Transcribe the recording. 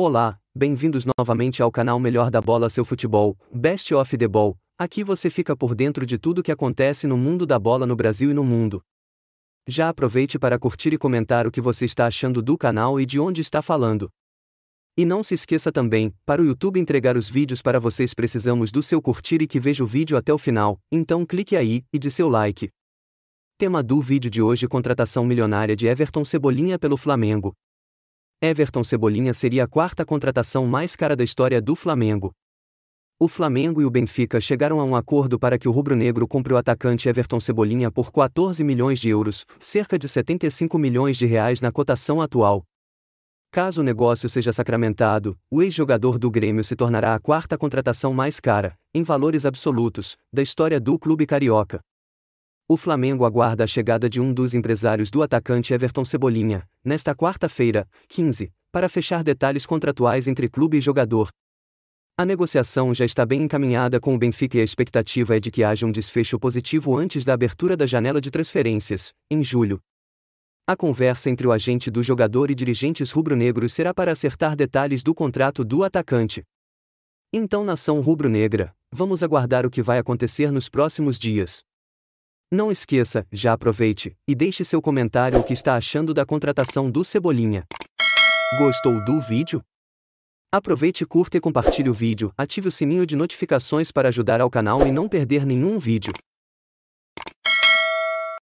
Olá, bem-vindos novamente ao canal Melhor da Bola Seu Futebol, Best of the Ball. Aqui você fica por dentro de tudo que acontece no mundo da bola no Brasil e no mundo. Já aproveite para curtir e comentar o que você está achando do canal e de onde está falando. E não se esqueça também, para o YouTube entregar os vídeos para vocês precisamos do seu curtir e que veja o vídeo até o final, então clique aí e de seu like. Tema do vídeo de hoje: contratação milionária de Everton Cebolinha pelo Flamengo. Everton Cebolinha seria a quarta contratação mais cara da história do Flamengo. O Flamengo e o Benfica chegaram a um acordo para que o rubro-negro compre o atacante Everton Cebolinha por 14 milhões de euros, cerca de 75 milhões de reais na cotação atual. Caso o negócio seja sacramentado, o ex-jogador do Grêmio se tornará a quarta contratação mais cara, em valores absolutos, da história do clube carioca. O Flamengo aguarda a chegada de um dos empresários do atacante Everton Cebolinha, nesta quarta-feira, 15, para fechar detalhes contratuais entre clube e jogador. A negociação já está bem encaminhada com o Benfica e a expectativa é de que haja um desfecho positivo antes da abertura da janela de transferências, em julho. A conversa entre o agente do jogador e dirigentes rubro-negros será para acertar detalhes do contrato do atacante. Então, nação rubro-negra, vamos aguardar o que vai acontecer nos próximos dias. Não esqueça, já aproveite e deixe seu comentário o que está achando da contratação do Cebolinha. Gostou do vídeo? Aproveite, curta e compartilhe o vídeo, ative o sininho de notificações para ajudar ao canal e não perder nenhum vídeo.